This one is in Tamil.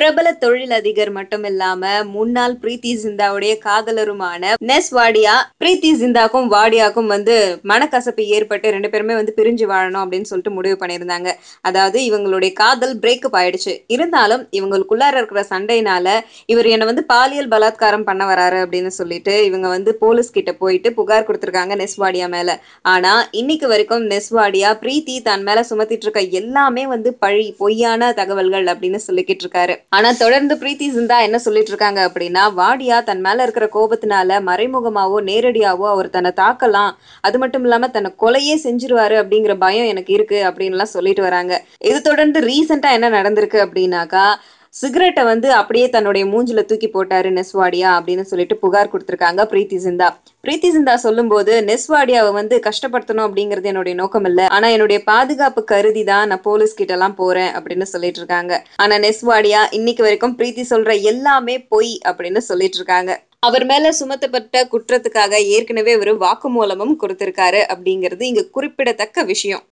பிரபல தொழிலதிகர் மட்டும் இல்லாம முன்னாள் பிரீத்தி ஜிந்தாவுடைய காதலருமான நெஸ் வாடியா பிரீத்தி ஜிந்தாக்கும் வாடியாக்கும் வந்து மனக்கசப்பு ஏற்பட்டு ரெண்டு பேருமே வந்து பிரிஞ்சு வாழணும் அப்படின்னு சொல்லிட்டு முடிவு பண்ணியிருந்தாங்க அதாவது இவங்களுடைய காதல் பிரேக்கப் ஆயிடுச்சு இருந்தாலும் இவங்களுக்குள்ளார இருக்கிற சண்டையினால இவர் என்னை வந்து பாலியல் பலாத்காரம் பண்ண வராரு அப்படின்னு சொல்லிட்டு இவங்க வந்து போலீஸ் கிட்ட போயிட்டு புகார் கொடுத்துருக்காங்க நெஸ்வாடியா மேல ஆனா இன்னைக்கு வரைக்கும் நெஸ்வாடியா பிரீத்தி தன் மேல சுமத்திட்டு இருக்க எல்லாமே வந்து பழி பொய்யான தகவல்கள் அப்படின்னு சொல்லிக்கிட்டு இருக்காரு ஆனா தொடர்ந்து பிரீத்தி சிந்தா என்ன சொல்லிட்டு இருக்காங்க அப்படின்னா வாடியா தன் மேல இருக்கிற கோபத்தினால மறைமுகமாவோ நேரடியாவோ அவர் தன்னை தாக்கலாம் அது மட்டும் இல்லாம தன்னை கொலையே செஞ்சிருவாரு அப்படிங்கிற பயம் எனக்கு இருக்கு அப்படின்னு எல்லாம் சொல்லிட்டு வராங்க இது தொடர்ந்து ரீசெண்டா என்ன நடந்திருக்கு அப்படின்னாக்கா சிகரெட்டை வந்து அப்படியே தன்னுடைய மூஞ்சில தூக்கி போட்டாரு நெஸ்வாடியா அப்படின்னு சொல்லிட்டு புகார் கொடுத்திருக்காங்க பிரீத்தி சிந்தா பிரீத்தி சிந்தா சொல்லும்போது நெஸ்வாடியாவை வந்து கஷ்டப்படுத்தணும் அப்படிங்கிறது என்னுடைய நோக்கம் இல்லை ஆனா என்னுடைய பாதுகாப்பு கருதி தான் நான் போலீஸ் கிட்ட எல்லாம் போறேன் அப்படின்னு சொல்லிட்டு இருக்காங்க ஆனா நெஸ்வாடியா இன்னைக்கு வரைக்கும் பிரீத்தி சொல்ற எல்லாமே பொய் அப்படின்னு சொல்லிட்டு இருக்காங்க அவர் மேல சுமத்தப்பட்ட குற்றத்துக்காக ஏற்கனவே ஒரு வாக்குமூலமும் கொடுத்திருக்காரு அப்படிங்கிறது இங்க குறிப்பிடத்தக்க விஷயம்